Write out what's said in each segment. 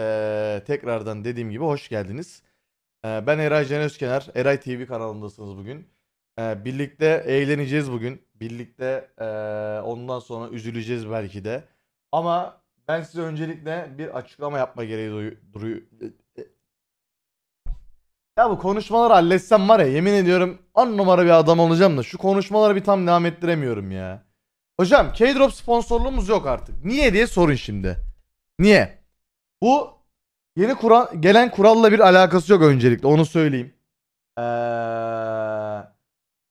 Ee, tekrardan dediğim gibi hoş geldiniz. Ee, ben Eray Can Özkener. Eray TV kanalındasınız bugün. Ee, birlikte eğleneceğiz bugün. Birlikte ee, ondan sonra üzüleceğiz belki de. Ama ben size öncelikle bir açıklama yapma gereği duyuyorum. E, e. Ya bu konuşmaları halletsem var ya yemin ediyorum 10 numara bir adam olacağım da şu konuşmaları bir tam devam ettiremiyorum ya. Hocam K-Drop sponsorluğumuz yok artık. Niye diye sorun şimdi. Niye? Bu yeni kural, gelen kuralla bir alakası yok öncelikle onu söyleyeyim. Ee,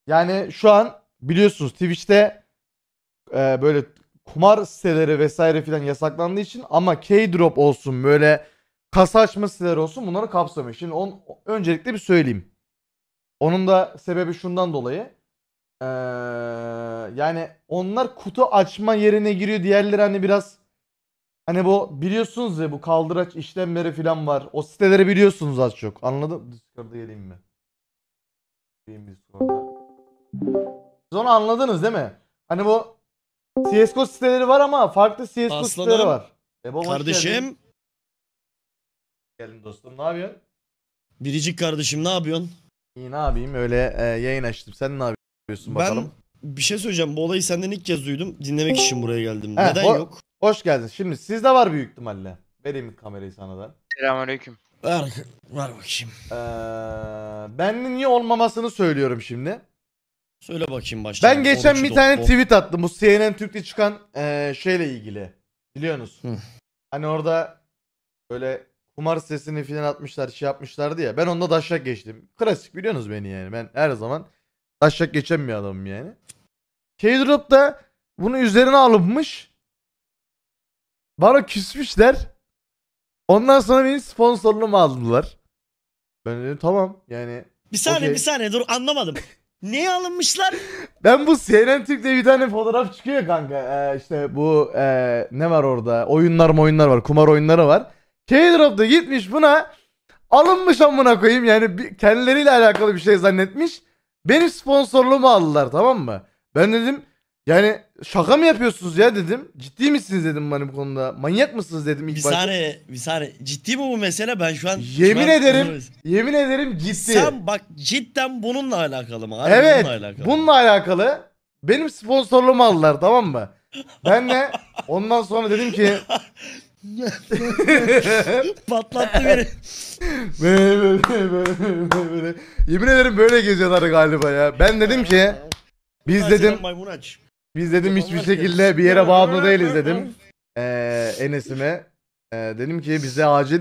yani şu an biliyorsunuz Twitch'te e, böyle kumar siteleri vesaire filan yasaklandığı için ama K-drop olsun böyle kasa açma siteleri olsun bunları kapsamıyor. Şimdi on, öncelikle bir söyleyeyim. Onun da sebebi şundan dolayı. Ee, yani onlar kutu açma yerine giriyor. Diğerleri hani biraz Hani bu biliyorsunuz ya bu kaldıraç işlemleri falan var. O siteleri biliyorsunuz az çok. Anladım. Discord'a geleyim mi? Geleyim Discord'a. Siz onu anladınız değil mi? Hani bu CSGO siteleri var ama farklı CSGO Aslanım, siteleri var. E kardeşim. Geldin. dostum ne yapıyorsun? Biricik kardeşim ne yapıyorsun? İyi ne yapayım öyle e, yayın açtım. Sen ne yapıyorsun ben... Bir şey söyleyeceğim. Bu olayı senden ilk kez duydum. Dinlemek için buraya geldim. He, Neden ho- yok? Hoş geldin. Şimdi sizde var büyük ihtimalle. Vereyim kamerayı sana da. Selamünaleyküm. Ver, ver bakayım. Ee, ben niye olmamasını söylüyorum şimdi. Söyle bakayım baştan. Ben geçen bir tane Dokbo. tweet attım. Bu CNN Türk'te çıkan eee, şeyle ilgili. Biliyorsunuz. Hani orada böyle kumar sesini filan atmışlar, şey yapmışlardı ya. Ben onda daşak geçtim. Klasik biliyorsunuz beni yani. Ben her zaman Taşak geçen adamım yani. K-Drop da bunu üzerine alınmış. Bana küsmüşler. Ondan sonra benim sponsorluğumu aldılar. Ben dedim tamam yani. Bir saniye okey. bir saniye dur anlamadım. Neye alınmışlar? Ben bu CNN Türk'te bir tane fotoğraf çıkıyor kanka. Ee, işte bu ee, ne var orada? Oyunlar mı oyunlar var. Kumar oyunları var. k da gitmiş buna alınmış amına koyayım yani bir- kendileriyle alakalı bir şey zannetmiş. Benim sponsorluğumu aldılar tamam mı? Ben dedim yani şaka mı yapıyorsunuz ya dedim. Ciddi misiniz dedim hani bu konuda. Manyak mısınız dedim ilk bir başta. saniye, bir saniye. Ciddi mi bu mesele? Ben şu an... Yemin şu an- ederim, yemin ederim ciddi. Sen bak cidden bununla alakalı mı? Harbi Evet. Bununla alakalı. Bununla alakalı benim sponsorluğumu aldılar tamam mı? Ben de ondan sonra dedim ki Patlattı beni. böyle, böyle, böyle, böyle. Yemin ederim böyle geziyorlar galiba ya. Ben dedim ki biz dedim biz dedim hiçbir şekilde bir yere bağımlı değiliz dedim. Ee, Enes'ime Ee, dedim ki bize acil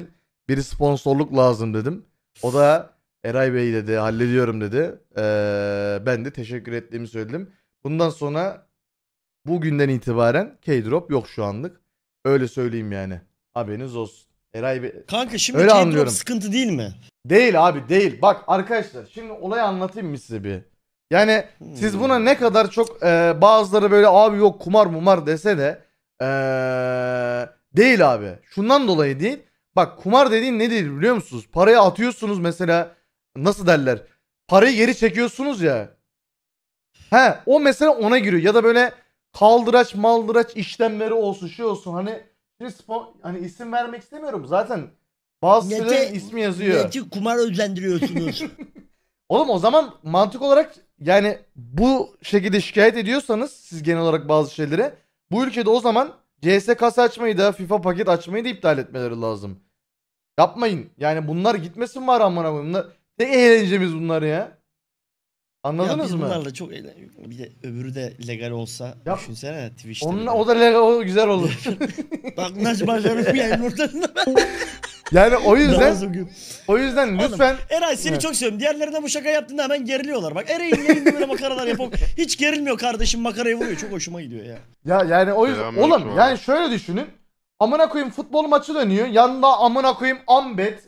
bir sponsorluk lazım dedim. O da Eray Bey dedi hallediyorum dedi. Ee, ben de teşekkür ettiğimi söyledim. Bundan sonra bugünden itibaren K-Drop yok şu anlık. Öyle söyleyeyim yani. Haberiniz olsun. Eray bir. Kanka şimdi Öyle anlıyorum. sıkıntı değil mi? Değil abi değil. Bak arkadaşlar şimdi olayı anlatayım mı size bir? Yani siz buna hmm. ne kadar çok e, bazıları böyle abi yok kumar mumar dese de e, değil abi. Şundan dolayı değil. Bak kumar dediğin ne değil biliyor musunuz? Parayı atıyorsunuz mesela nasıl derler? Parayı geri çekiyorsunuz ya. He o mesela ona giriyor ya da böyle kaldıraç maldıraç işlemleri olsun şey olsun hani şimdi spon, hani isim vermek istemiyorum zaten bazı sitelerin ismi yazıyor. Neti kumar özendiriyorsunuz. Oğlum o zaman mantık olarak yani bu şekilde şikayet ediyorsanız siz genel olarak bazı şeylere bu ülkede o zaman CS kasa açmayı da FIFA paket açmayı da iptal etmeleri lazım. Yapmayın. Yani bunlar gitmesin var amına koyayım. Ne eğlencemiz bunlar ya. Anladınız biz mı? bunlarla çok eğlen... Bir de öbürü de legal olsa Ya- düşünsene Twitch'te. Onun, o da legal, o güzel olur. Bak nasıl başarılı bir yayın ortasında. yani o yüzden o yüzden Oğlum, lütfen Eray seni Evet. çok seviyorum. Diğerlerine bu şaka yaptığında hemen geriliyorlar. Bak Eray'ın yayında böyle makaralar yapıp hiç gerilmiyor kardeşim makarayı vuruyor. Çok hoşuma gidiyor ya. ya yani o yüzden Selamünaleyküm oğlum abi. yani şöyle düşünün. Amına koyayım futbol maçı dönüyor. Yanında amına koyayım ambet,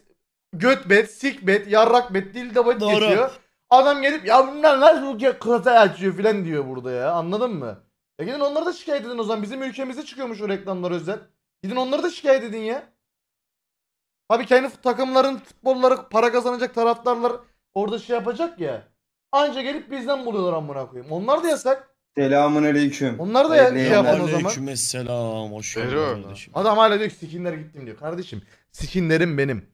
götbet, sikbet, yarrakbet, dilde Doğru. geçiyor. Adam gelip ya bunlar nasıl kıratayı açıyor filan diyor burada ya anladın mı? Ya gidin onları da şikayet edin o zaman bizim ülkemizde çıkıyormuş o reklamlar özel. Gidin onları da şikayet edin ya. Tabii kendi takımların futbolları para kazanacak taraftarlar orada şey yapacak ya. Anca gelip bizden buluyorlar amına koyayım. Onlar da yasak. Selamun aleyküm. Onlar da ya, şey yapın o zaman. Aleykümselam. Hoş geldin Adam hala diyor ki skinler gittim diyor. Kardeşim Sikinlerim benim.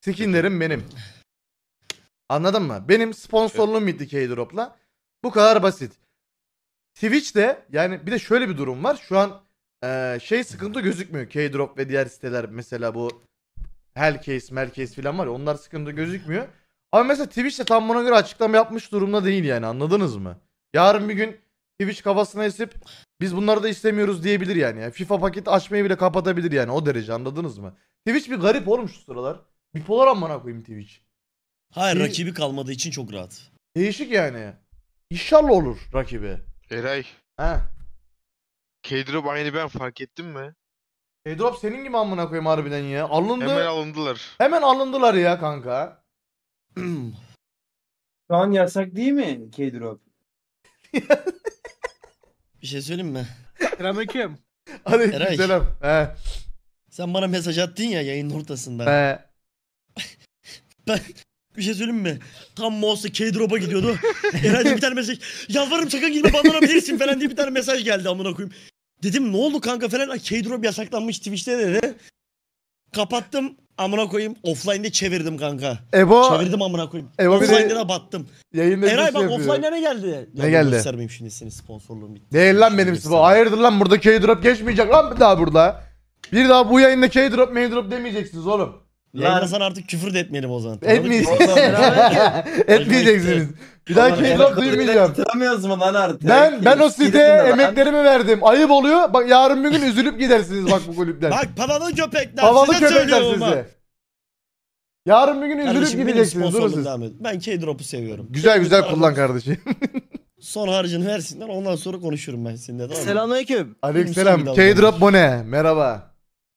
Sikinlerim benim. Anladın mı? Benim sponsorluğum K-dropla. Bu kadar basit. Twitch'te yani bir de şöyle bir durum var. Şu an e, şey sıkıntı gözükmüyor. K-drop ve diğer siteler mesela bu Hellcase, Mercase falan var ya onlar sıkıntı gözükmüyor. Ama mesela Twitch de tam buna göre açıklama yapmış durumda değil yani anladınız mı? Yarın bir gün Twitch kafasına esip biz bunları da istemiyoruz diyebilir yani. yani FIFA paketi açmayı bile kapatabilir yani o derece anladınız mı? Twitch bir garip olmuş şu sıralar. Bipolar amına koyayım Twitch. Hayır İyi. rakibi kalmadığı için çok rahat. Değişik yani. İnşallah olur rakibi. Eray, He. K-Drop aynı ben fark ettin mi? Edrop senin gibi amına koyayım harbiden ya. Alındı. Hemen alındılar. Hemen, alındılar. ya kanka. Şu an yasak değil mi K-Drop? Bir şey söyleyeyim mi? Selamünaleyküm. Eray. Aleykümselam. He. Sen bana mesaj attın ya yayın ortasında. He. Ben bir şey söyleyeyim mi? Tam monster K-Drop'a gidiyordu. Herhalde bir tane mesaj. Yalvarırım sakın girme banlanabilirsin falan diye bir tane mesaj geldi amına koyayım. Dedim ne oldu kanka falan. K-Drop yasaklanmış Twitch'te dedi. Kapattım amına koyayım. Offline'de çevirdim kanka. Ebo. Çevirdim amına koyayım. Ebo Offline'de de battım. Yayında Eray bak offline'de ne geldi? Ne geldi? Göstermeyeyim şimdi senin sponsorluğun bitti. Değil lan benim bu. Hayırdır lan burada K-Drop geçmeyecek lan bir daha burada. Bir daha bu yayında K-Drop, M-Drop demeyeceksiniz oğlum. Yayınlasan artık küfür de etmeyelim o zaman. Etmeyeceksiniz. Etmeyeceksiniz. Bir daha keyifler duymayacağım. Tıramıyoruz mu lan artık? Ben ben o siteye emeklerimi verdim. Ayıp oluyor. Bak yarın bir gün üzülüp gidersiniz bak bu kulüpten. Bak pavalı köpekler Pavalı size köpekler söylüyorum size. size. Yarın bir gün üzülüp gideceksiniz. Durun siz. Ben K-Drop'u seviyorum. Güzel güzel kullan kardeşim. Son harcını versinler ondan sonra konuşurum ben seninle tamam mı? Selamünaleyküm. Aleykümselam. K-Drop bu ne? Merhaba.